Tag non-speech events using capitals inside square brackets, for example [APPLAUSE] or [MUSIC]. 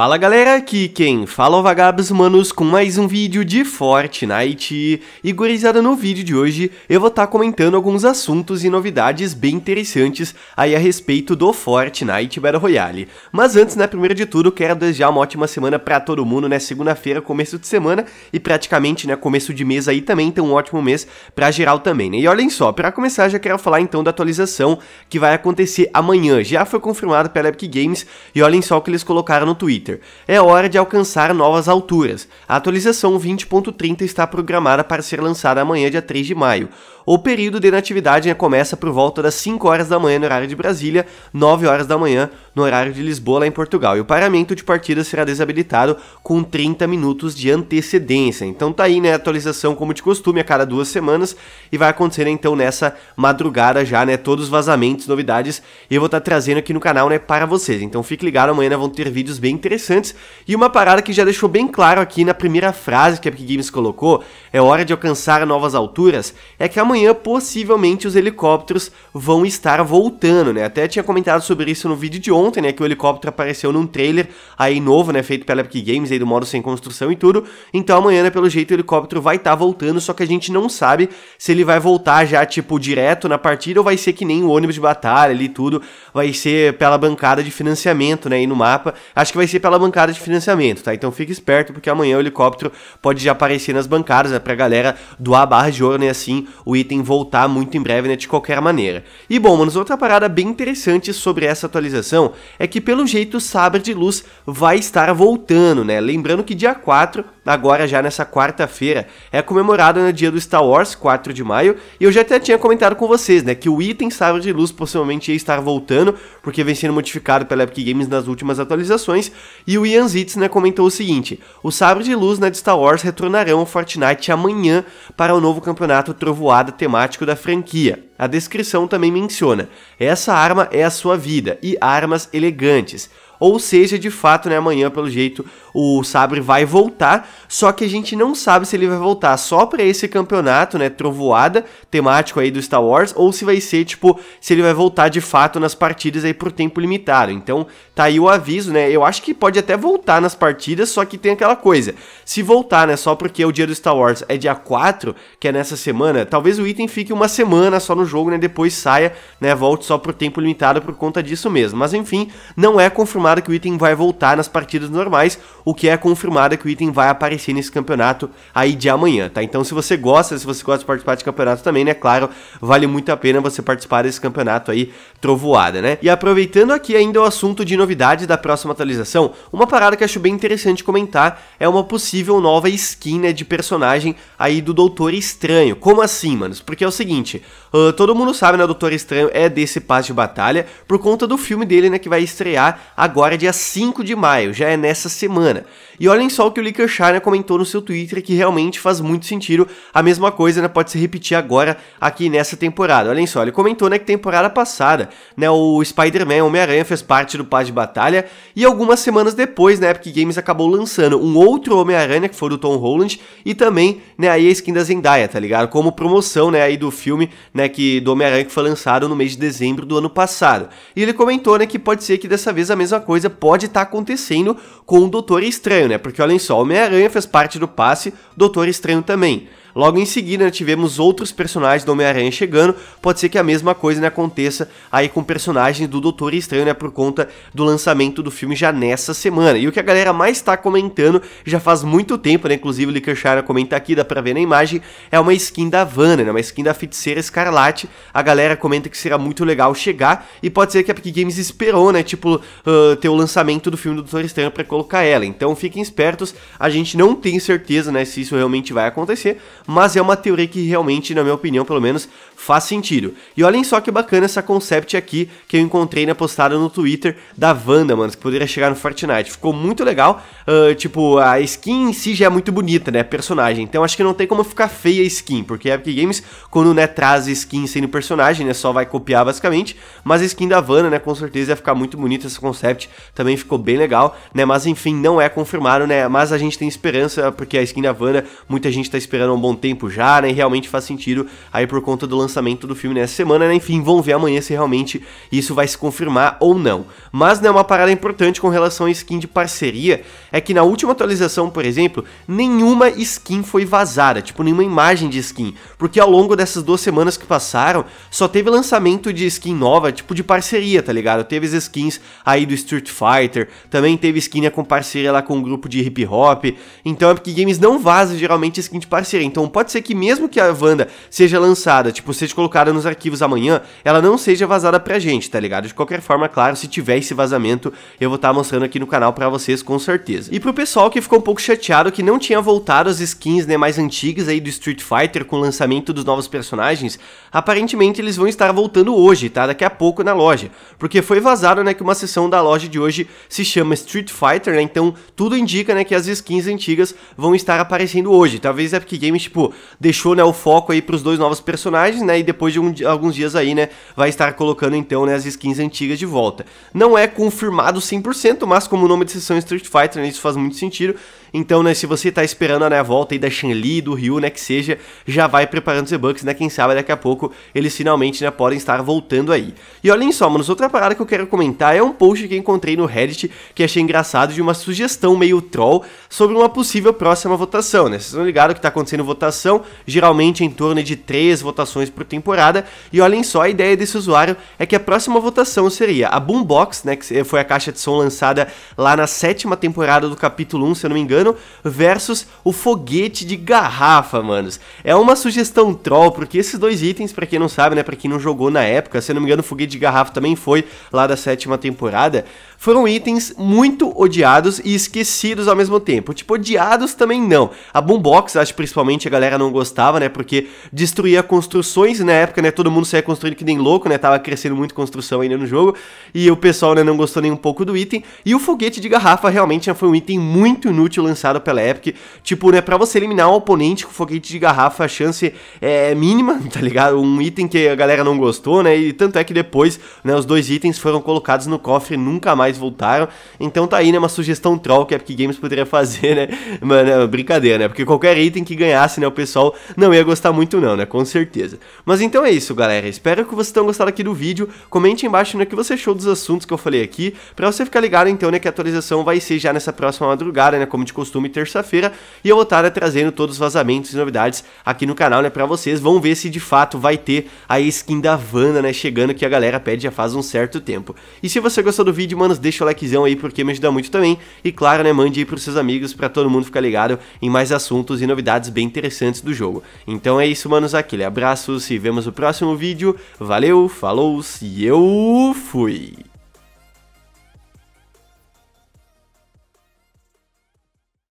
Fala galera, aqui quem fala é o Vagabos Humanos com mais um vídeo de Fortnite. E gurizada, no vídeo de hoje eu vou estar tá comentando alguns assuntos e novidades bem interessantes aí a respeito do Fortnite Battle Royale. Mas antes, né, primeiro de tudo, quero desejar uma ótima semana para todo mundo, né, segunda-feira, começo de semana e praticamente, né, começo de mês aí também, então um ótimo mês pra geral também, né. E olhem só, para começar já quero falar então da atualização que vai acontecer amanhã, já foi confirmado pela Epic Games e olhem só o que eles colocaram no Twitter. Twitter. É hora de alcançar novas alturas. A atualização 20.30 está programada para ser lançada amanhã, dia 3 de maio. O período de inatividade começa por volta das 5 horas da manhã no horário de Brasília, 9 horas da manhã no horário de Lisboa, lá em Portugal. E o paramento de partida será desabilitado com 30 minutos de antecedência. Então tá aí, né, atualização como de costume, a cada duas semanas. E vai acontecer, então, nessa madrugada já, né, todos os vazamentos, novidades. E eu vou estar tá trazendo aqui no canal, né, para vocês. Então fique ligado, amanhã né, vão ter vídeos bem interessantes. E uma parada que já deixou bem claro aqui na primeira frase que a Epic Games colocou, é hora de alcançar novas alturas, é que amanhã amanhã possivelmente os helicópteros vão estar voltando, né? Até tinha comentado sobre isso no vídeo de ontem, né? Que o helicóptero apareceu num trailer aí novo, né? Feito pela Epic Games aí do modo sem construção e tudo. Então amanhã, né, pelo jeito, o helicóptero vai estar tá voltando, só que a gente não sabe se ele vai voltar já, tipo, direto na partida ou vai ser que nem o ônibus de batalha ali e tudo. Vai ser pela bancada de financiamento, né? Aí no mapa. Acho que vai ser pela bancada de financiamento, tá? Então fique esperto, porque amanhã o helicóptero pode já aparecer nas bancadas, né? Pra galera doar barra de ouro, né? Assim, o item voltar muito em breve, né, de qualquer maneira. E bom, manos, outra parada bem interessante sobre essa atualização é que pelo jeito o Saber de Luz vai estar voltando, né? Lembrando que dia 4 agora já nessa quarta-feira. É comemorado no dia do Star Wars, 4 de maio, e eu já até tinha comentado com vocês, né, que o item Sabre de Luz possivelmente ia estar voltando, porque vem sendo modificado pela Epic Games nas últimas atualizações, e o Ian Zitz, né, comentou o seguinte, o Sabre de Luz né, de Star Wars retornarão ao Fortnite amanhã para o novo campeonato Trovoada temático da franquia. A descrição também menciona, essa arma é a sua vida, e armas elegantes. Ou seja, de fato, né, amanhã, pelo jeito, o Sabre vai voltar, só que a gente não sabe se ele vai voltar só para esse campeonato, né, trovoada, temático aí do Star Wars, ou se vai ser, tipo, se ele vai voltar de fato nas partidas aí por tempo limitado. Então, tá aí o aviso, né, eu acho que pode até voltar nas partidas, só que tem aquela coisa, se voltar, né, só porque o dia do Star Wars é dia 4, que é nessa semana, talvez o item fique uma semana só no jogo, né, depois saia, né, volte só por tempo limitado por conta disso mesmo. Mas, enfim, não é confirmado confirmado que o item vai voltar nas partidas normais, o que é confirmado que o item vai aparecer nesse campeonato aí de amanhã, tá? Então se você gosta, se você gosta de participar de campeonato também, né, claro, vale muito a pena você participar desse campeonato aí trovoada, né? E aproveitando aqui ainda o assunto de novidade da próxima atualização, uma parada que acho bem interessante comentar é uma possível nova skin, né, de personagem aí do Doutor Estranho. Como assim, manos? Porque é o seguinte, uh, todo mundo sabe, né, o Doutor Estranho é desse passe de batalha por conta do filme dele, né, que vai estrear agora agora é dia 5 de maio, já é nessa semana. E olhem só o que o Licker comentou no seu Twitter, que realmente faz muito sentido. A mesma coisa né, pode se repetir agora aqui nessa temporada. Olhem só, ele comentou né, que temporada passada né, o Spider-Man, Homem-Aranha, fez parte do Paz de Batalha. E algumas semanas depois, na né, Epic Games acabou lançando um outro Homem-Aranha, que foi do Tom Holland, e também né, aí a skin da Zendaya, tá ligado? Como promoção né, aí do filme né, que, do Homem-Aranha que foi lançado no mês de dezembro do ano passado. E ele comentou né, que pode ser que dessa vez a mesma coisa pode estar tá acontecendo com o Doutor Estranho, né? Porque olhem só, Homem-Aranha fez parte do passe, Doutor Estranho também. Logo em seguida, né, tivemos outros personagens do Homem-Aranha chegando. Pode ser que a mesma coisa né, aconteça aí com personagens do Doutor Estranho, né, por conta do lançamento do filme já nessa semana. E o que a galera mais está comentando já faz muito tempo, né? Inclusive o Likershara comenta aqui, dá pra ver na imagem, é uma skin da Vanna, né? Uma skin da feiticeira escarlate. A galera comenta que será muito legal chegar e pode ser que a Epic Games esperou, né? Tipo, uh, ter o lançamento do filme do Doutor Estranho para colocar ela. Então fiquem espertos, a gente não tem certeza, né, se isso realmente vai acontecer, mas é uma teoria que realmente, na minha opinião, pelo menos, faz sentido. E olhem só que bacana essa concept aqui que eu encontrei na postada no Twitter da Wanda, mano, que poderia chegar no Fortnite. Ficou muito legal, uh, tipo, a skin em si já é muito bonita, né, personagem. Então acho que não tem como ficar feia a skin, porque a Epic Games, quando, né, traz skin sendo personagem, né, só vai copiar basicamente, mas a skin da Vanna, né, com certeza ia ficar muito bonita essa concept, também ficou bem legal, né, mas enfim, não é confirmado, né, mas a gente tem esperança, porque a skin da Vanna, muita gente tá esperando um bom tempo já, né? E realmente faz sentido aí por conta do lançamento do filme nessa semana, né? Enfim, vamos ver amanhã se realmente isso vai se confirmar ou não. Mas, né, uma parada importante com relação a skin de parceria é que na última atualização, por exemplo, nenhuma skin foi vazada, tipo, nenhuma imagem de skin, porque ao longo dessas duas semanas que passaram, só teve lançamento de skin nova, tipo de parceria, tá ligado? Teve as skins aí do Street Fighter, também teve skin né, com parceria lá com um grupo de hip hop, então é porque games não vazam geralmente skin de parceria, então pode ser que mesmo que a Wanda seja lançada, tipo, seja colocada nos arquivos amanhã, ela não seja vazada pra gente, tá ligado? De qualquer forma, claro, se tiver esse vazamento, eu vou estar tá mostrando aqui no canal pra vocês com certeza. E pro pessoal que ficou um pouco chateado que não tinha voltado as skins, né, mais antigas aí do Street Fighter com o lançamento dos novos personagens, aparentemente eles vão estar voltando hoje, tá? Daqui a pouco na loja. Porque foi vazado, né, que uma sessão da loja de hoje se chama Street Fighter, né? Então tudo indica, né, que as skins antigas vão estar aparecendo hoje. Talvez a Epic Games, tipo, tipo, deixou, né, o foco aí pros dois novos personagens, né, e depois de um, alguns dias aí, né, vai estar colocando, então, né, as skins antigas de volta. Não é confirmado 100%, mas como o nome de sessão é Street Fighter, né, isso faz muito sentido, então, né, se você tá esperando né, a volta aí da Shanli, do Ryu, né, que seja, já vai preparando os bucks né, quem sabe daqui a pouco eles finalmente, né, podem estar voltando aí. E olhem só, mano, outra parada que eu quero comentar é um post que encontrei no Reddit que achei engraçado de uma sugestão meio troll sobre uma possível próxima votação, né? Vocês estão ligados que tá acontecendo votação, geralmente em torno de três votações por temporada, e olhem só, a ideia desse usuário é que a próxima votação seria a Boombox, né, que foi a caixa de som lançada lá na sétima temporada do capítulo 1, se eu não me engano, engano, versus o foguete de garrafa, manos. É uma sugestão troll, porque esses dois itens, para quem não sabe, né, para quem não jogou na época, se não me engano, o foguete de garrafa também foi lá da sétima temporada, foram itens muito odiados e esquecidos ao mesmo tempo. Tipo, odiados também não. A Boombox, acho principalmente a galera não gostava, né? Porque destruía construções né? na época, né? Todo mundo saía construindo que nem louco, né? Tava crescendo muito construção ainda no jogo. E o pessoal né, não gostou nem um pouco do item. E o foguete de garrafa realmente né, foi um item muito inútil lançado pela Epic. Tipo, né? Pra você eliminar um oponente com foguete de garrafa, a chance é mínima, [LAUGHS] tá ligado? Um item que a galera não gostou, né? E tanto é que depois, né? Os dois itens foram colocados no cofre e nunca mais mais voltaram. Então tá aí, né? Uma sugestão troll que a Epic Games poderia fazer, né? Mano, é brincadeira, né? Porque qualquer item que ganhasse, né? O pessoal não ia gostar muito, não, né? Com certeza. Mas então é isso, galera. Espero que vocês tenham gostado aqui do vídeo. Comente embaixo, né? O que você achou dos assuntos que eu falei aqui. Pra você ficar ligado, então, né? Que a atualização vai ser já nessa próxima madrugada, né? Como de costume, terça-feira. E eu vou estar né, trazendo todos os vazamentos e novidades aqui no canal, né? Pra vocês. Vão ver se de fato vai ter a skin da Vanna, né? Chegando que a galera pede já faz um certo tempo. E se você gostou do vídeo, mano, mas deixa o likezão aí porque me ajuda muito também. E claro, né, mande aí pros seus amigos para todo mundo ficar ligado em mais assuntos e novidades bem interessantes do jogo. Então é isso, manos, aquele abraço, se vemos no próximo vídeo. Valeu, falou e eu fui!